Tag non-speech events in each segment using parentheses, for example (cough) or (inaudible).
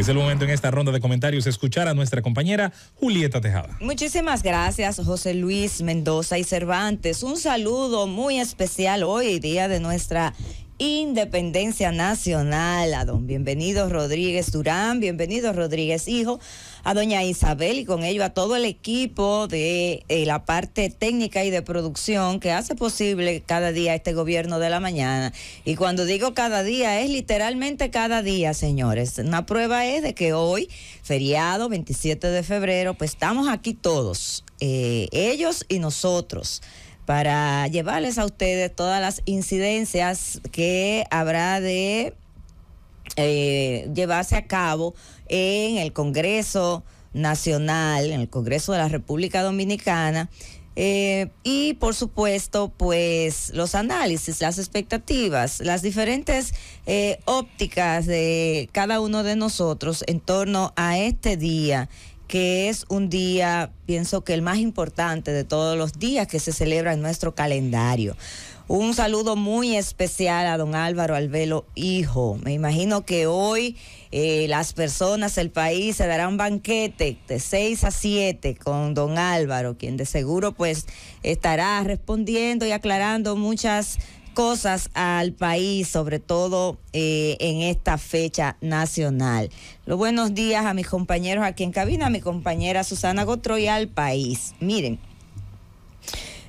Es el momento en esta ronda de comentarios escuchar a nuestra compañera Julieta Tejada. Muchísimas gracias José Luis Mendoza y Cervantes. Un saludo muy especial hoy, día de nuestra Independencia Nacional. A don Bienvenido Rodríguez Durán, bienvenido Rodríguez Hijo, a doña Isabel y con ello a todo el equipo de eh, la parte técnica y de producción que hace posible cada día este gobierno de la mañana. Y cuando digo cada día, es literalmente cada día, señores. Una prueba es de que hoy, feriado 27 de febrero, pues estamos aquí todos, eh, ellos y nosotros para llevarles a ustedes todas las incidencias que habrá de eh, llevarse a cabo en el Congreso Nacional, en el Congreso de la República Dominicana. Eh, y por supuesto, pues los análisis, las expectativas, las diferentes eh, ópticas de cada uno de nosotros en torno a este día que es un día, pienso que el más importante de todos los días que se celebra en nuestro calendario. Un saludo muy especial a don Álvaro Alvelo, hijo. Me imagino que hoy eh, las personas, el país, se darán un banquete de 6 a 7 con don Álvaro, quien de seguro pues estará respondiendo y aclarando muchas cosas al país, sobre todo eh, en esta fecha nacional. Los buenos días a mis compañeros aquí en cabina, a mi compañera Susana Gotroy al país. Miren.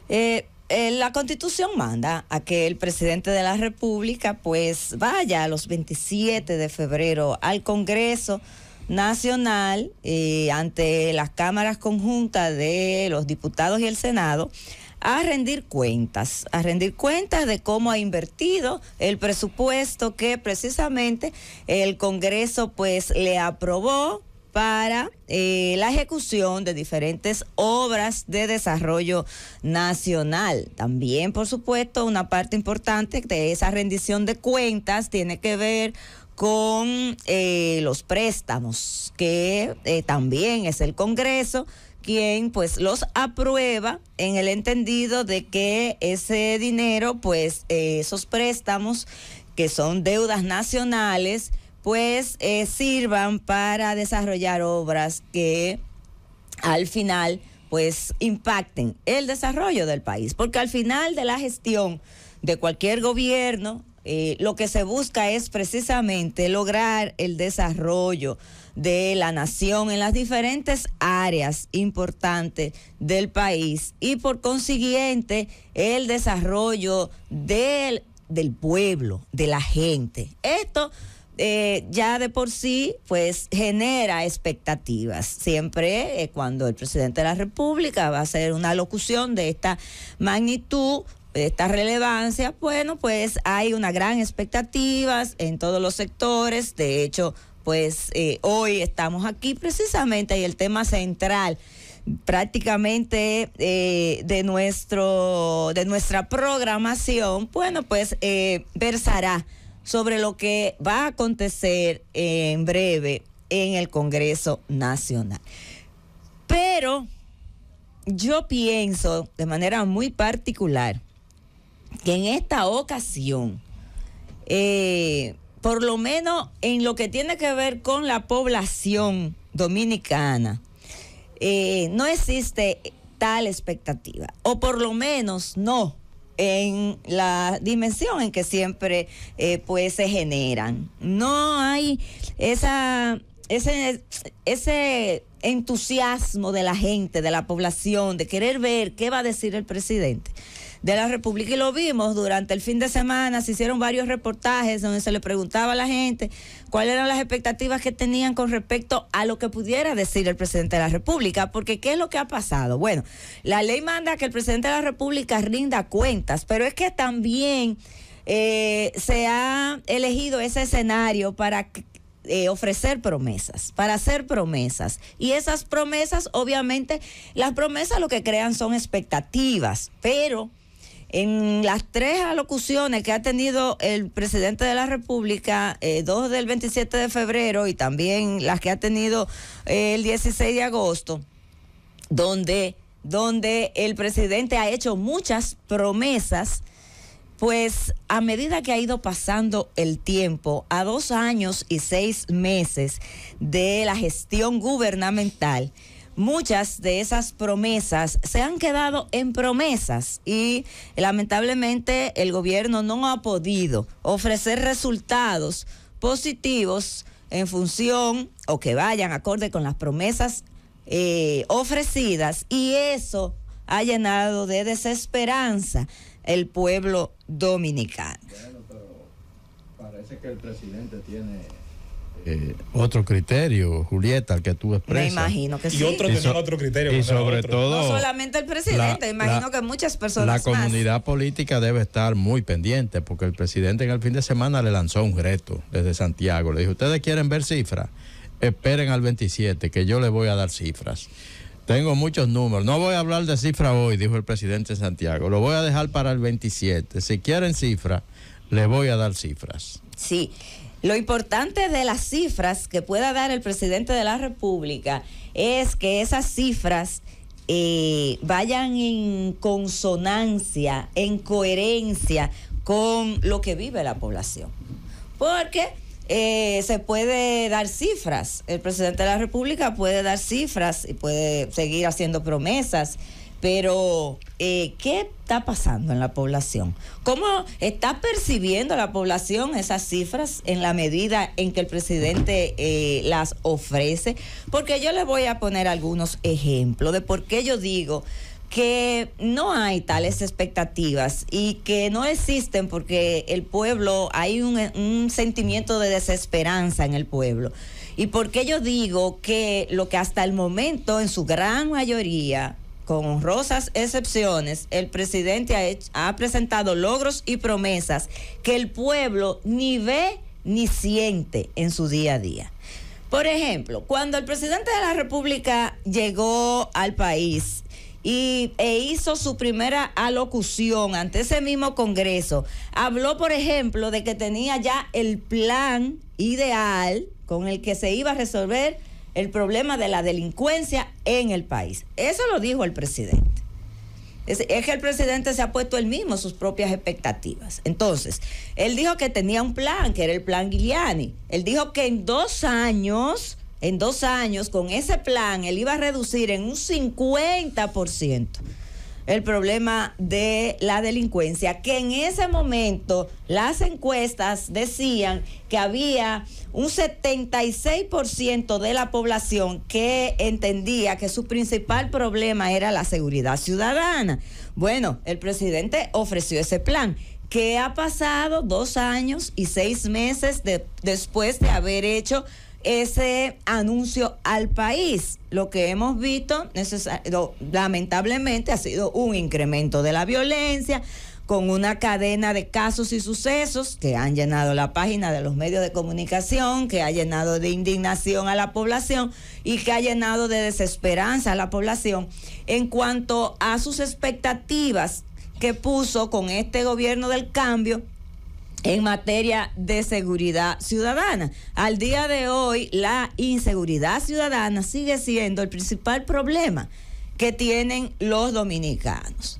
Eh, eh, la constitución manda a que el presidente de la República pues vaya a los 27 de febrero al Congreso Nacional y eh, ante las cámaras conjuntas de los diputados y el Senado a rendir cuentas, a rendir cuentas de cómo ha invertido el presupuesto que precisamente el Congreso pues le aprobó para eh, la ejecución de diferentes obras de desarrollo nacional. También, por supuesto, una parte importante de esa rendición de cuentas tiene que ver con eh, los préstamos, que eh, también es el Congreso quien pues los aprueba en el entendido de que ese dinero, pues esos préstamos que son deudas nacionales, pues eh, sirvan para desarrollar obras que al final pues impacten el desarrollo del país, porque al final de la gestión de cualquier gobierno, eh, lo que se busca es precisamente lograr el desarrollo de la nación en las diferentes áreas importantes del país y por consiguiente el desarrollo del, del pueblo, de la gente. Esto eh, ya de por sí, pues genera expectativas. Siempre eh, cuando el presidente de la República va a hacer una locución de esta magnitud, de esta relevancia, bueno, pues hay una gran expectativa en todos los sectores. De hecho, pues eh, hoy estamos aquí precisamente y el tema central prácticamente de nuestro de nuestra programación bueno pues versará sobre lo que va a acontecer en breve en el Congreso Nacional. Pero yo pienso de manera muy particular que en esta ocasión, eh, por lo menos en lo que tiene que ver con la población dominicana, eh, no existe tal expectativa, o por lo menos no en la dimensión en que siempre eh, pues se generan. No hay esa, ese, ese entusiasmo de la gente, de la población, de querer ver qué va a decir el presidente de la República. Y lo vimos durante el fin de semana, se hicieron varios reportajes donde se le preguntaba a la gente cuáles eran las expectativas que tenían con respecto a lo que pudiera decir el presidente de la República, porque ¿qué es lo que ha pasado? Bueno, la ley manda que el presidente de la República rinda cuentas, pero es que también... Eh, se ha elegido ese escenario para eh, ofrecer promesas, para hacer promesas. Y esas promesas, obviamente, las promesas lo que crean son expectativas, pero en las tres alocuciones que ha tenido el presidente de la República, eh, dos del 27 de febrero y también las que ha tenido eh, el 16 de agosto, donde, donde el presidente ha hecho muchas promesas, pues a medida que ha ido pasando el tiempo, a dos años y seis meses de la gestión gubernamental, muchas de esas promesas se han quedado en promesas y lamentablemente el gobierno no ha podido ofrecer resultados positivos en función o que vayan acorde con las promesas eh, ofrecidas y eso ha llenado de desesperanza el pueblo dominicano. parece que el presidente tiene eh, otro criterio, Julieta, al que tú expresas. Me imagino que sí. Y otros tenemos otro criterio. sobre todo. No solamente el presidente, imagino que muchas personas. La comunidad política debe estar muy pendiente, porque el presidente en el fin de semana le lanzó un reto desde Santiago. Le dijo: Ustedes quieren ver cifras, esperen al 27, que yo les voy a dar cifras. Tengo muchos números. No voy a hablar de cifras hoy, dijo el presidente Santiago. Lo voy a dejar para el 27. Si quieren cifras, les voy a dar cifras. Sí. Lo importante de las cifras que pueda dar el presidente de la República es que esas cifras eh, vayan en consonancia, en coherencia con lo que vive la población. Porque eh, se puede dar cifras, el presidente de la República puede dar cifras y puede seguir haciendo promesas, pero eh, ¿qué está pasando en la población? ¿Cómo está percibiendo la población esas cifras en la medida en que el presidente eh, las ofrece? Porque yo le voy a poner algunos ejemplos de por qué yo digo que no hay tales expectativas y que no existen porque el pueblo, hay un, un sentimiento de desesperanza en el pueblo. Y por qué yo digo que lo que hasta el momento en su gran mayoría con honrosas excepciones, el presidente ha, presentado logros y promesas que el pueblo ni ve ni siente en su día a día. Por ejemplo, cuando el presidente de la República llegó al país y, e hizo su primera alocución ante ese mismo Congreso, habló, por ejemplo, de que tenía ya el plan ideal con el que se iba a resolver el problema de la delincuencia en el país. Eso lo dijo el presidente. Es, que el presidente se ha puesto él mismo sus propias expectativas. Entonces, él dijo que tenía un plan, que era el plan Giuliani. Él dijo que en dos años, en dos años, con ese plan, él iba a reducir en un 50% el problema de la delincuencia, que en ese momento las encuestas decían que había un 76% de la población que entendía que su principal problema era la seguridad ciudadana. Bueno, el presidente ofreció ese plan. que ha pasado? Dos años y seis meses después de haber hecho ese anuncio al país. Lo que hemos visto, lamentablemente, ha sido un incremento de la violencia con una cadena de casos y sucesos que han llenado la página de los medios de comunicación, que ha llenado de indignación a la población y que ha llenado de desesperanza a la población en cuanto a sus expectativas que puso con este gobierno del cambio en materia de seguridad ciudadana. Al día de hoy, la inseguridad ciudadana sigue siendo el principal problema que tienen los dominicanos.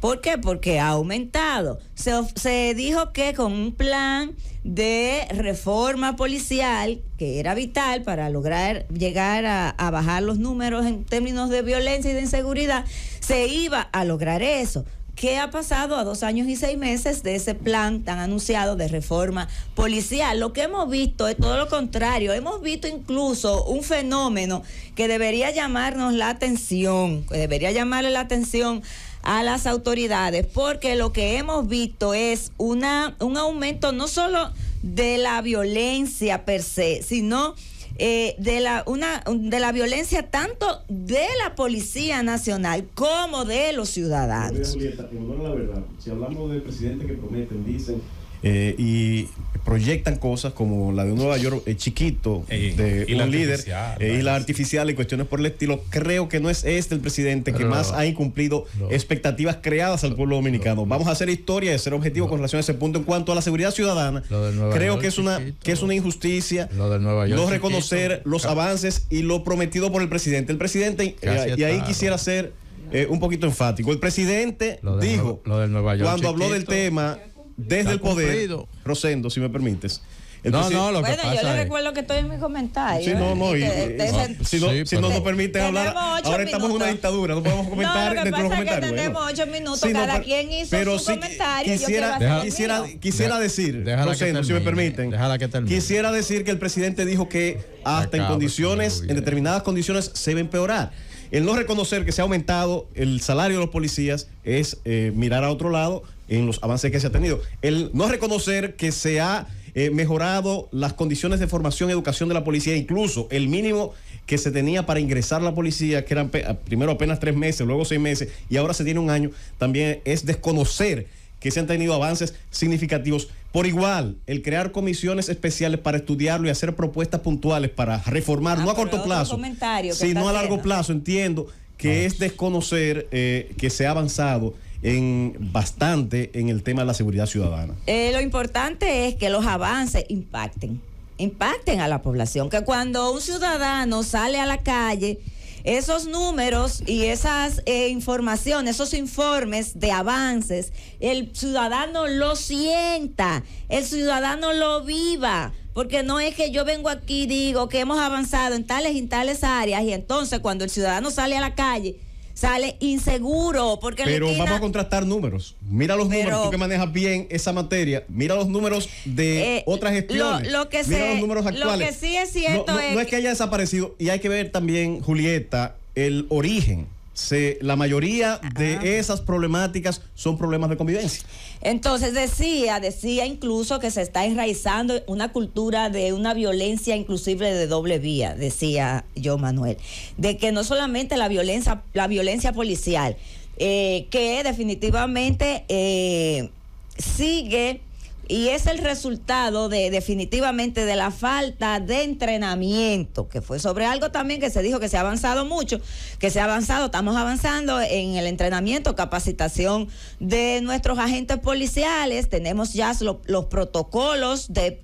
¿Por qué? Porque ha aumentado. Se, dijo que con un plan de reforma policial, que era vital para lograr llegar a bajar los números en términos de violencia y de inseguridad, se iba a lograr eso ¿Qué ha pasado a dos años y seis meses de ese plan tan anunciado de reforma policial? Lo que hemos visto es todo lo contrario. Hemos visto incluso un fenómeno que debería llamarnos la atención, que debería llamarle la atención a las autoridades, porque lo que hemos visto es una, un aumento no solo de la violencia per se, sino eh, de, la, una, de la violencia tanto de la Policía Nacional como de los ciudadanos. la verdad, si hablamos del presidente que prometen, dicen eh, y proyectan cosas como la de un Nueva York eh, chiquito, y un líder, eh, y la artificial y cuestiones por el estilo. Creo que no es este el presidente que más ha incumplido expectativas creadas al pueblo dominicano. Vamos a hacer historia y ser objetivos con relación a ese punto. En cuanto a la seguridad ciudadana, creo que, es una, que es una injusticia no reconocer los avances y lo prometido por el presidente. El presidente, y ahí quisiera ser un poquito enfático, el presidente dijo, cuando habló del tema desde el poder, Rosendo, si me permites. no, no, lo que bueno, yo le recuerdo que estoy en mi comentario. Sí, no, no, si, no, nos permiten hablar, ahora estamos en una dictadura, no podemos comentar no, lo que pasa Es que tenemos ocho minutos, cada quien hizo su comentario. Quisiera, yo quisiera, decir, Rosendo, si me permiten, que quisiera decir que el presidente dijo que hasta en pues, condiciones, en determinadas condiciones, se va a empeorar el no reconocer que se ha aumentado el salario de los policías es eh, mirar a otro lado en los avances que se ha tenido. El no reconocer que se ha eh, mejorado las condiciones de formación y educación de la policía, incluso el mínimo que se tenía para ingresar a la policía, que eran primero apenas tres meses, luego seis meses, y ahora se tiene un año, también es desconocer que se han tenido avances significativos por igual, el crear comisiones especiales para estudiarlo y hacer propuestas puntuales para reformar, no a ah, corto plazo, sino a largo plazo, entiendo que ah. es desconocer eh, que se ha avanzado en bastante en el tema de la seguridad ciudadana. Eh, lo importante es que los avances impacten, impacten a la población, que cuando un ciudadano sale a la calle esos números y esas eh, informaciones, esos informes de avances, el ciudadano lo sienta, el ciudadano lo viva. Porque no es que yo vengo aquí y digo que hemos avanzado en tales y tales áreas y entonces cuando el ciudadano sale a la calle sale inseguro. Porque Pero vamos a contrastar números. Mira los números, tú que manejas bien esa materia. Mira los números de otra eh, otras gestiones. Lo, que Mira los números actuales. Lo que sí es cierto no, es... No es que haya desaparecido. Y hay que ver también, Julieta, el origen. Se, la mayoría de esas problemáticas son problemas de convivencia. Entonces decía, decía incluso que se está enraizando una cultura de una violencia inclusive de doble vía, decía yo Manuel, de que no solamente la violencia, la violencia policial, eh, que definitivamente eh, sigue y es el resultado de definitivamente de la falta de entrenamiento, que fue sobre algo también que se dijo que se ha avanzado mucho, que se ha avanzado, estamos avanzando en el entrenamiento, capacitación de nuestros agentes policiales, tenemos ya los, protocolos de,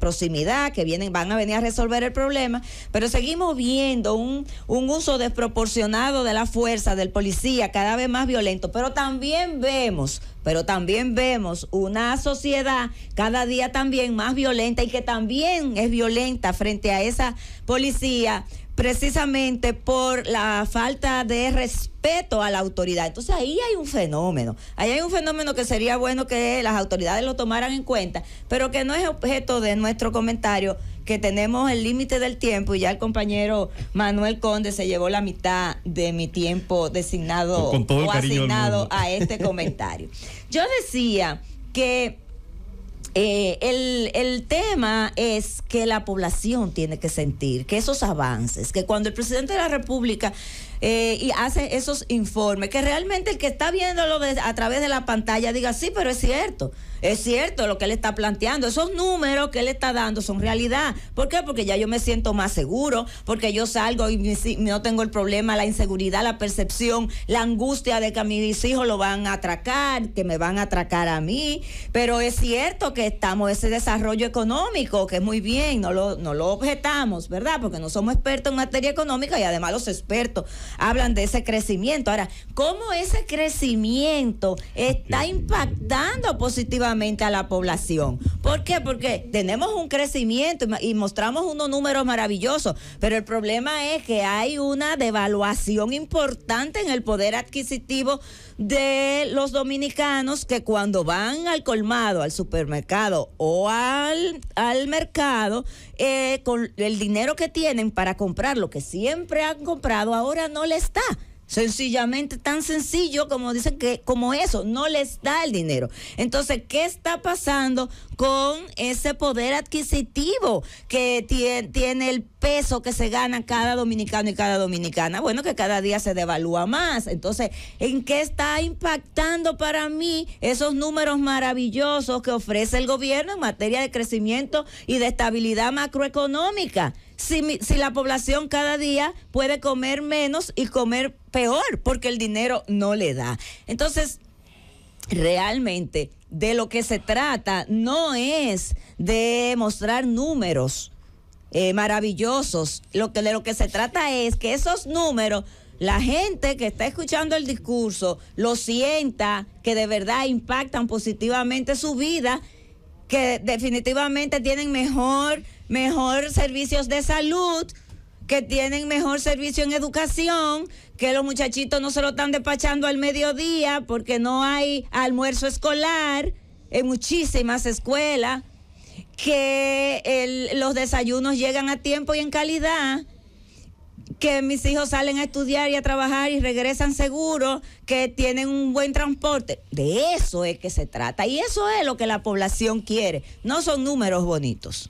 proximidad que vienen, van a venir a resolver el problema, pero seguimos viendo un, un uso desproporcionado de la fuerza del policía cada vez más violento, pero también vemos, pero también vemos una sociedad cada día también más violenta y que también es violenta frente a esa policía precisamente por la falta de respeto a la autoridad. Entonces ahí hay un fenómeno, ahí hay un fenómeno que sería bueno que las autoridades lo tomaran en cuenta, pero que no es objeto de nuestro comentario, que tenemos el límite del tiempo y ya el compañero Manuel Conde se llevó la mitad de mi tiempo designado o asignado a este comentario. (laughs) Yo decía que eh, el, el, tema es que la población tiene que sentir que esos avances, que cuando el presidente de la República eh, y hace esos informes, que realmente el que está viéndolo a través de la pantalla diga, sí, pero es cierto. Es cierto lo que él está planteando. Esos números que él está dando son realidad. ¿Por qué? Porque ya yo me siento más seguro, porque yo salgo y no tengo el problema, la inseguridad, la percepción, la angustia de que a mis hijos lo van a atracar, que me van a atracar a mí. Pero es cierto que estamos ese desarrollo económico, que es muy bien, no no lo objetamos, ¿verdad? Porque no somos expertos en materia económica y además los expertos hablan de ese crecimiento. Ahora, ¿cómo ese crecimiento está impactando positivamente? a la población. ¿Por qué? Porque tenemos un crecimiento y mostramos unos números maravillosos, pero el problema es que hay una devaluación importante en el poder adquisitivo de los dominicanos que cuando van al colmado, al supermercado o al, al mercado, eh, con el dinero que tienen para comprar lo que siempre han comprado, ahora no le está. Sencillamente, tan sencillo como dicen que, como eso, no les da el dinero. Entonces, ¿qué está pasando con ese poder adquisitivo que tiene, tiene el peso que se gana cada dominicano y cada dominicana? Bueno, que cada día se devalúa más. Entonces, ¿en qué está impactando para mí esos números maravillosos que ofrece el gobierno en materia de crecimiento y de estabilidad macroeconómica? si, la población cada día puede comer menos y comer peor porque el dinero no le da. Entonces, realmente de lo que se trata no es de mostrar números eh, maravillosos. Lo que, de lo que se trata es que esos números la gente que está escuchando el discurso lo sienta, que de verdad impactan positivamente su vida, que definitivamente tienen mejor mejor servicios de salud, que tienen mejor servicio en educación, que los muchachitos no se lo están despachando al mediodía porque no hay almuerzo escolar en muchísimas escuelas, que los desayunos llegan a tiempo y en calidad que mis hijos salen a estudiar y a trabajar y regresan seguros, que tienen un buen transporte. De eso es que se trata y eso es lo que la población quiere. No son números bonitos.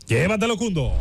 Cundo.